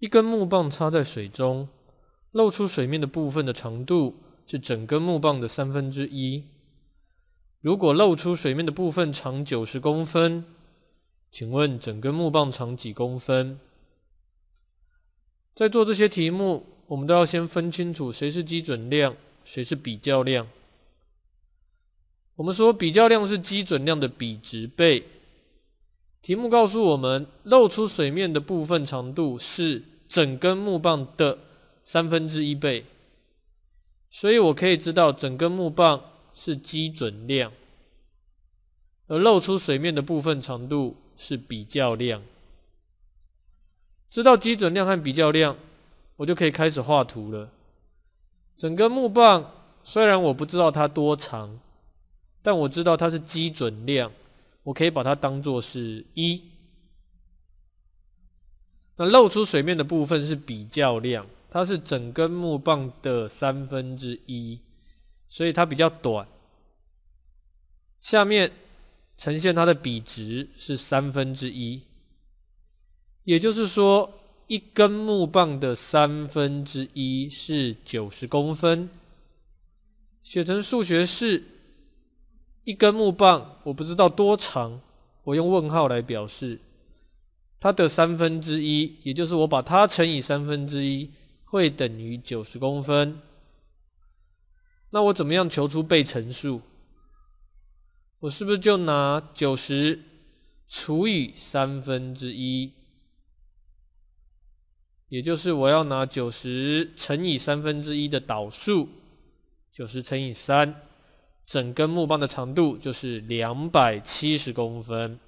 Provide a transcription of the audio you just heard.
一根木棒插在水中，露出水面的部分的长度是整根木棒的三分之一。如果露出水面的部分长九十公分，请问整根木棒长几公分？在做这些题目，我们都要先分清楚谁是基准量，谁是比较量。我们说比较量是基准量的比值倍。题目告诉我们，露出水面的部分长度是整根木棒的三分之一倍，所以我可以知道整根木棒是基准量，而露出水面的部分长度是比较量。知道基准量和比较量，我就可以开始画图了。整根木棒虽然我不知道它多长，但我知道它是基准量。我可以把它当做是一，那露出水面的部分是比较亮，它是整根木棒的三分之一，所以它比较短。下面呈现它的比值是三分之一，也就是说，一根木棒的三分之一是九十公分。写成数学式。一根木棒，我不知道多长，我用问号来表示。它的三分之一，也就是我把它乘以三分之一，会等于九十公分。那我怎么样求出被乘数？我是不是就拿九十除以三分之一？也就是我要拿九十乘以三分之一的倒数，九十乘以三。整根木棒的长度就是两百七十公分。